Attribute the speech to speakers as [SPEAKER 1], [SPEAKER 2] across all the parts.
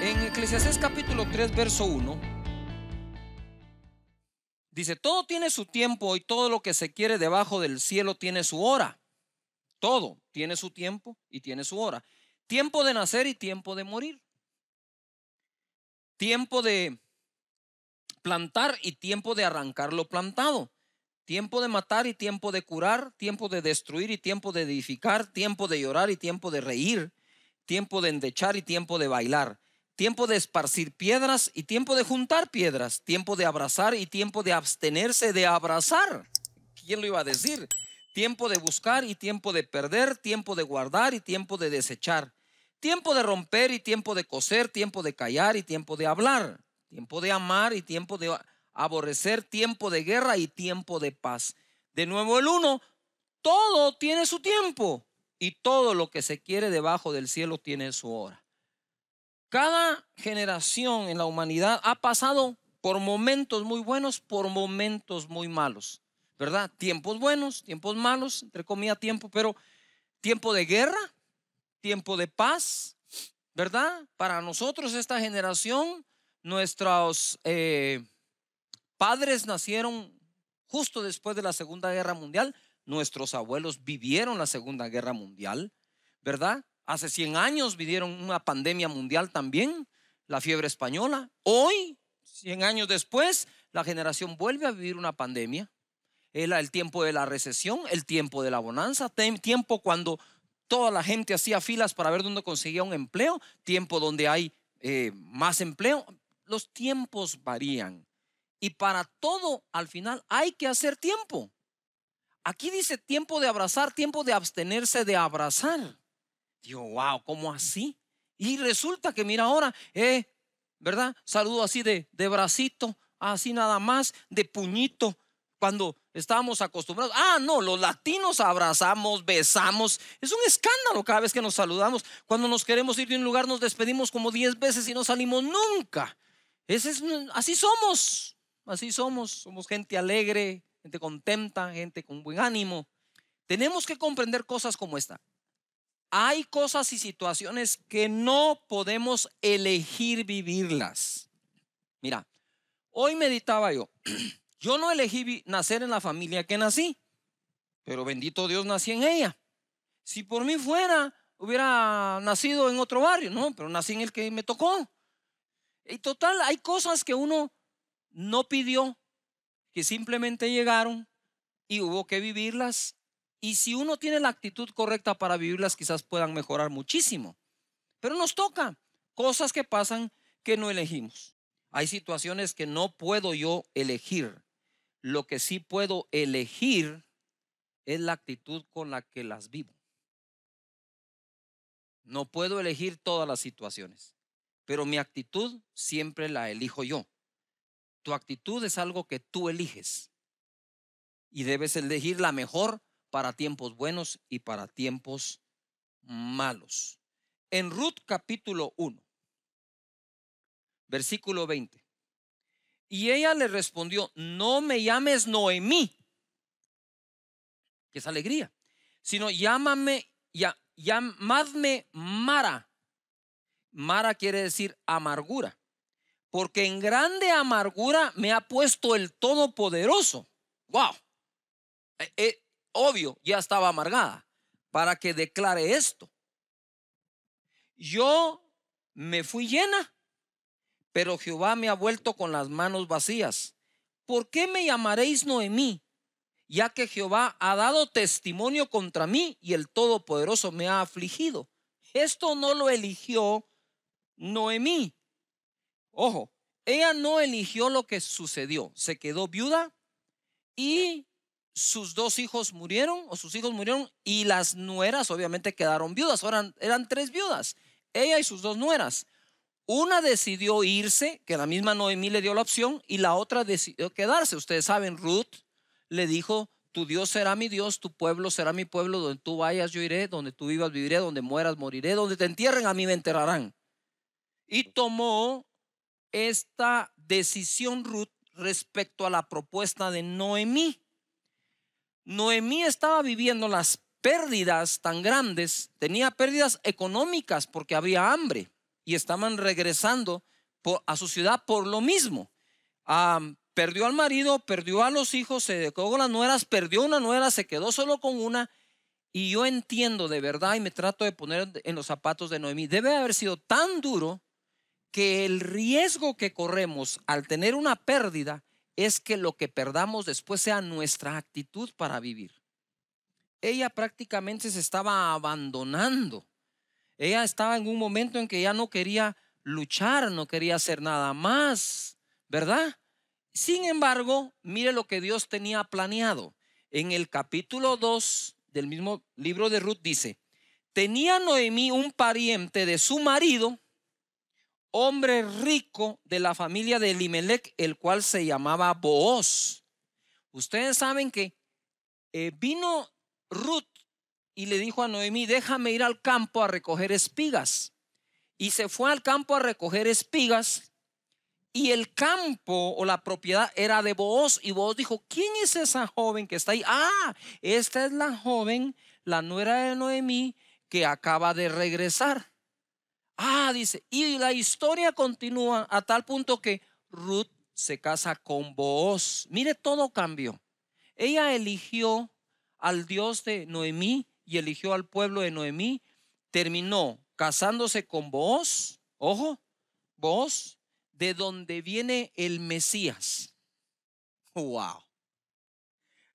[SPEAKER 1] En Eclesiastés capítulo 3, verso 1, dice, todo tiene su tiempo y todo lo que se quiere debajo del cielo tiene su hora. Todo tiene su tiempo y tiene su hora. Tiempo de nacer y tiempo de morir. Tiempo de plantar y tiempo de arrancar lo plantado. Tiempo de matar y tiempo de curar. Tiempo de destruir y tiempo de edificar. Tiempo de llorar y tiempo de reír. Tiempo de endechar y tiempo de bailar tiempo de esparcir piedras y tiempo de juntar piedras, tiempo de abrazar y tiempo de abstenerse de abrazar. ¿Quién lo iba a decir? Tiempo de buscar y tiempo de perder, tiempo de guardar y tiempo de desechar, tiempo de romper y tiempo de coser, tiempo de callar y tiempo de hablar, tiempo de amar y tiempo de aborrecer, tiempo de guerra y tiempo de paz. De nuevo el uno, todo tiene su tiempo y todo lo que se quiere debajo del cielo tiene su hora. Cada generación en la humanidad ha pasado por momentos muy buenos, por momentos muy malos, ¿verdad? Tiempos buenos, tiempos malos, entre comillas tiempo, pero tiempo de guerra, tiempo de paz, ¿verdad? Para nosotros esta generación, nuestros eh, padres nacieron justo después de la Segunda Guerra Mundial, nuestros abuelos vivieron la Segunda Guerra Mundial, ¿verdad? Hace 100 años vivieron una pandemia mundial también, la fiebre española. Hoy, 100 años después, la generación vuelve a vivir una pandemia. Era el tiempo de la recesión, el tiempo de la bonanza, tiempo cuando toda la gente hacía filas para ver dónde conseguía un empleo, tiempo donde hay eh, más empleo. Los tiempos varían. Y para todo, al final, hay que hacer tiempo. Aquí dice tiempo de abrazar, tiempo de abstenerse de abrazar. Yo, wow, ¿cómo así? Y resulta que, mira, ahora, eh, ¿verdad? Saludo así de, de bracito, así nada más, de puñito, cuando estábamos acostumbrados. Ah, no, los latinos abrazamos, besamos. Es un escándalo cada vez que nos saludamos. Cuando nos queremos ir de un lugar, nos despedimos como diez veces y no salimos nunca. Ese es, así somos, así somos. Somos gente alegre, gente contenta, gente con buen ánimo. Tenemos que comprender cosas como esta hay cosas y situaciones que no podemos elegir vivirlas. Mira, hoy meditaba yo. Yo no elegí nacer en la familia que nací, pero bendito Dios nací en ella. Si por mí fuera, hubiera nacido en otro barrio, no, pero nací en el que me tocó. Y total, hay cosas que uno no pidió, que simplemente llegaron y hubo que vivirlas y si uno tiene la actitud correcta para vivirlas, quizás puedan mejorar muchísimo. Pero nos toca cosas que pasan que no elegimos. Hay situaciones que no puedo yo elegir. Lo que sí puedo elegir es la actitud con la que las vivo. No puedo elegir todas las situaciones, pero mi actitud siempre la elijo yo. Tu actitud es algo que tú eliges y debes elegir la mejor para tiempos buenos y para tiempos malos. En Ruth capítulo 1, versículo 20. Y ella le respondió, no me llames Noemí, que es alegría, sino llámame, ya, llamadme Mara. Mara quiere decir amargura, porque en grande amargura me ha puesto el Todopoderoso. ¡Wow! obvio, ya estaba amargada, para que declare esto. Yo me fui llena, pero Jehová me ha vuelto con las manos vacías. ¿Por qué me llamaréis Noemí? Ya que Jehová ha dado testimonio contra mí y el Todopoderoso me ha afligido. Esto no lo eligió Noemí. Ojo, ella no eligió lo que sucedió. Se quedó viuda y sus dos hijos murieron o sus hijos murieron y las nueras obviamente quedaron viudas. Ahora eran tres viudas, ella y sus dos nueras. Una decidió irse, que la misma Noemí le dio la opción, y la otra decidió quedarse. Ustedes saben, Ruth le dijo, tu Dios será mi Dios, tu pueblo será mi pueblo, donde tú vayas yo iré, donde tú vivas viviré, donde mueras moriré, donde te entierren a mí me enterrarán. Y tomó esta decisión Ruth respecto a la propuesta de Noemí. Noemí estaba viviendo las pérdidas tan grandes, tenía pérdidas económicas porque había hambre y estaban regresando a su ciudad por lo mismo. perdió al marido, perdió a los hijos, se quedó las nueras, perdió una nuera, se quedó solo con una. Y yo entiendo de verdad y me trato de poner en los zapatos de Noemí. Debe haber sido tan duro que el riesgo que corremos al tener una pérdida es que lo que perdamos después sea nuestra actitud para vivir. Ella prácticamente se estaba abandonando. Ella estaba en un momento en que ya no quería luchar, no quería hacer nada más, ¿verdad? Sin embargo, mire lo que Dios tenía planeado. En el capítulo 2 del mismo libro de Ruth dice, tenía Noemí un pariente de su marido hombre rico de la familia de Elimelech, el cual se llamaba Booz. Ustedes saben que eh, vino Ruth y le dijo a Noemí, déjame ir al campo a recoger espigas. Y se fue al campo a recoger espigas y el campo o la propiedad era de Booz. Y Booz dijo, ¿quién es esa joven que está ahí? Ah, esta es la joven, la nuera de Noemí, que acaba de regresar. Ah, dice, y la historia continúa a tal punto que Ruth se casa con vos. Mire, todo cambió. Ella eligió al Dios de Noemí y eligió al pueblo de Noemí. Terminó casándose con vos. ojo, Booz, de donde viene el Mesías. Wow.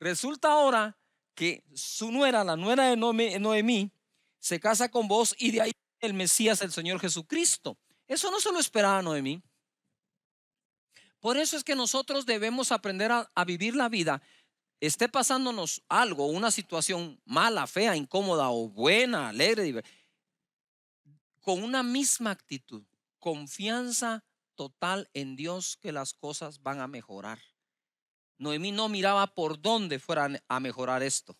[SPEAKER 1] Resulta ahora que su nuera, la nuera de Noemí, se casa con vos y de ahí el Mesías, el Señor Jesucristo. Eso no se lo esperaba Noemí. Por eso es que nosotros debemos aprender a, vivir la vida. Esté pasándonos algo, una situación mala, fea, incómoda o buena, alegre, con una misma actitud, confianza total en Dios que las cosas van a mejorar. Noemí no miraba por dónde fueran a mejorar esto,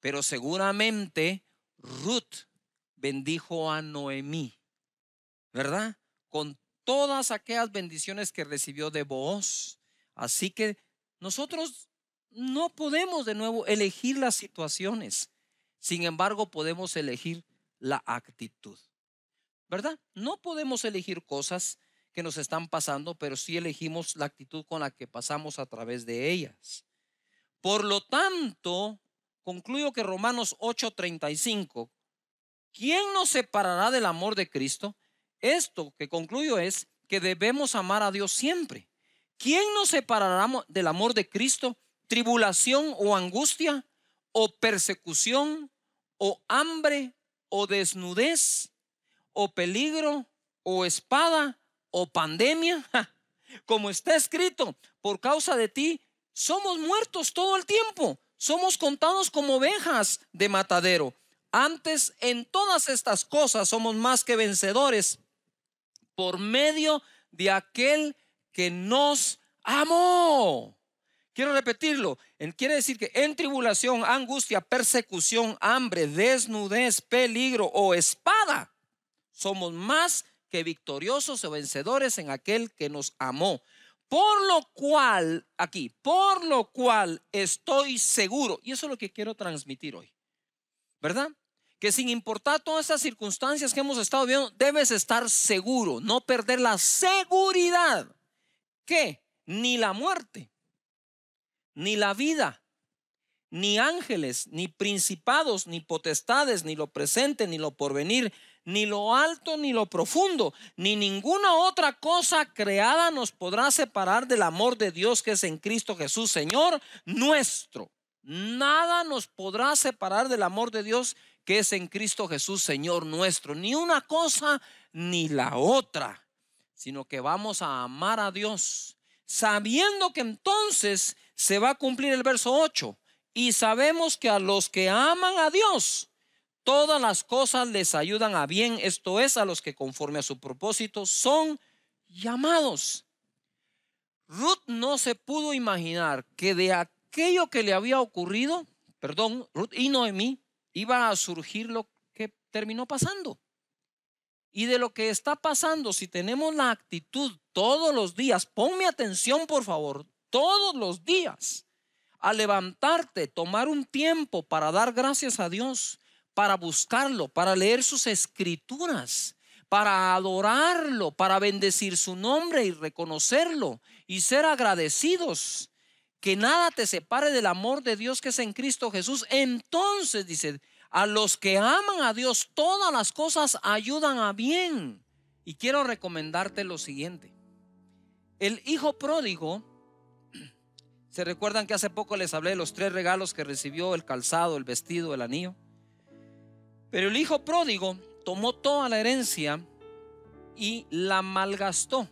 [SPEAKER 1] pero seguramente Ruth bendijo a Noemí, ¿verdad? Con todas aquellas bendiciones que recibió de vos Así que nosotros no podemos de nuevo elegir las situaciones. Sin embargo, podemos elegir la actitud. ¿Verdad? No podemos elegir cosas que nos están pasando, pero sí elegimos la actitud con la que pasamos a través de ellas. Por lo tanto, concluyo que Romanos 8:35 ¿Quién nos separará del amor de Cristo? Esto que concluyo es que debemos amar a Dios siempre. ¿Quién nos separará del amor de Cristo? ¿Tribulación o angustia? ¿O persecución? ¿O hambre? ¿O desnudez? ¿O peligro? ¿O espada? ¿O pandemia? como está escrito, por causa de ti somos muertos todo el tiempo. Somos contados como ovejas de matadero. Antes, en todas estas cosas somos más que vencedores por medio de aquel que nos amó. Quiero repetirlo. Quiere decir que en tribulación, angustia, persecución, hambre, desnudez, peligro o espada, somos más que victoriosos o vencedores en aquel que nos amó. Por lo cual, aquí, por lo cual estoy seguro, y eso es lo que quiero transmitir hoy, ¿verdad? que sin importar todas estas circunstancias que hemos estado viendo, debes estar seguro, no perder la seguridad que ni la muerte, ni la vida, ni ángeles, ni principados, ni potestades, ni lo presente, ni lo porvenir, ni lo alto, ni lo profundo, ni ninguna otra cosa creada nos podrá separar del amor de Dios que es en Cristo Jesús, Señor nuestro. Nada nos podrá separar del amor de Dios que es en Cristo Jesús, Señor nuestro. Ni una cosa ni la otra, sino que vamos a amar a Dios, sabiendo que entonces se va a cumplir el verso 8. Y sabemos que a los que aman a Dios, todas las cosas les ayudan a bien, esto es, a los que conforme a su propósito son llamados. Ruth no se pudo imaginar que de aquello que le había ocurrido, perdón, Ruth y Noemí, iba a surgir lo que terminó pasando. Y de lo que está pasando, si tenemos la actitud todos los días, ponme atención por favor, todos los días, a levantarte, tomar un tiempo para dar gracias a Dios, para buscarlo, para leer sus escrituras, para adorarlo, para bendecir su nombre y reconocerlo y ser agradecidos que nada te separe del amor de Dios que es en Cristo Jesús, entonces dice, a los que aman a Dios todas las cosas ayudan a bien. Y quiero recomendarte lo siguiente. El hijo pródigo, ¿se recuerdan que hace poco les hablé de los tres regalos que recibió, el calzado, el vestido, el anillo? Pero el hijo pródigo tomó toda la herencia y la malgastó.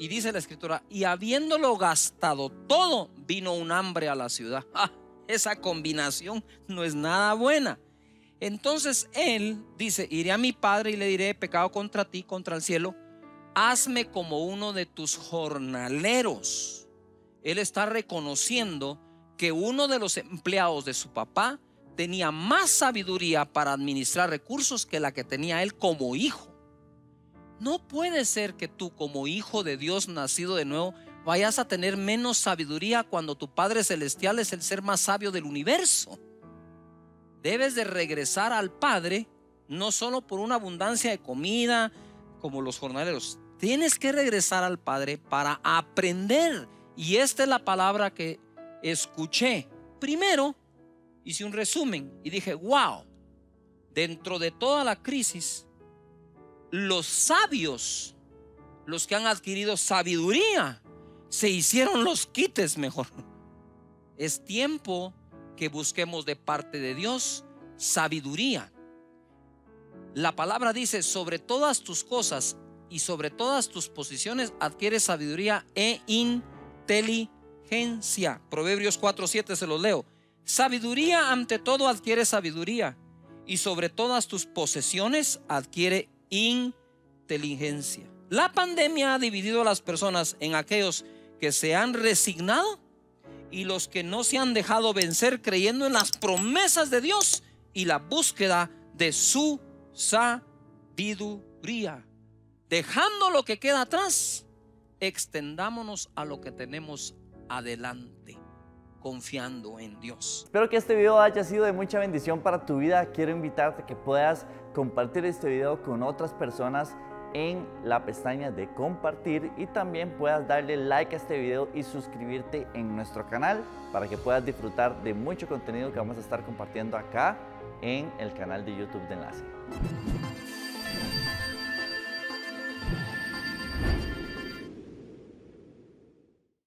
[SPEAKER 1] Y dice la escritura, y habiéndolo gastado todo, vino un hambre a la ciudad. Ah, esa combinación no es nada buena. Entonces él dice, iré a mi padre y le diré, pecado contra ti, contra el cielo, hazme como uno de tus jornaleros. Él está reconociendo que uno de los empleados de su papá tenía más sabiduría para administrar recursos que la que tenía él como hijo. No puede ser que tú como hijo de Dios nacido de nuevo vayas a tener menos sabiduría cuando tu Padre Celestial es el ser más sabio del universo. Debes de regresar al Padre no solo por una abundancia de comida como los jornaleros. Tienes que regresar al Padre para aprender. Y esta es la palabra que escuché. Primero, hice un resumen y dije, wow, dentro de toda la crisis, los sabios, los que han adquirido sabiduría, se hicieron los quites mejor. Es tiempo que busquemos de parte de Dios sabiduría. La palabra dice, sobre todas tus cosas y sobre todas tus posiciones adquiere sabiduría e inteligencia. Proverbios 4.7 se los leo. Sabiduría ante todo adquiere sabiduría y sobre todas tus posesiones adquiere inteligencia. La pandemia ha dividido a las personas en aquellos que se han resignado y los que no se han dejado vencer creyendo en las promesas de Dios y la búsqueda de su sabiduría. Dejando lo que queda atrás, extendámonos a lo que tenemos adelante confiando en Dios. Espero que este video haya sido de mucha bendición para tu vida. Quiero invitarte a que puedas compartir este video con otras personas en la pestaña de compartir y también puedas darle like a este video y suscribirte en nuestro canal para que puedas disfrutar de mucho contenido que vamos a estar compartiendo acá en el canal de YouTube de Enlace.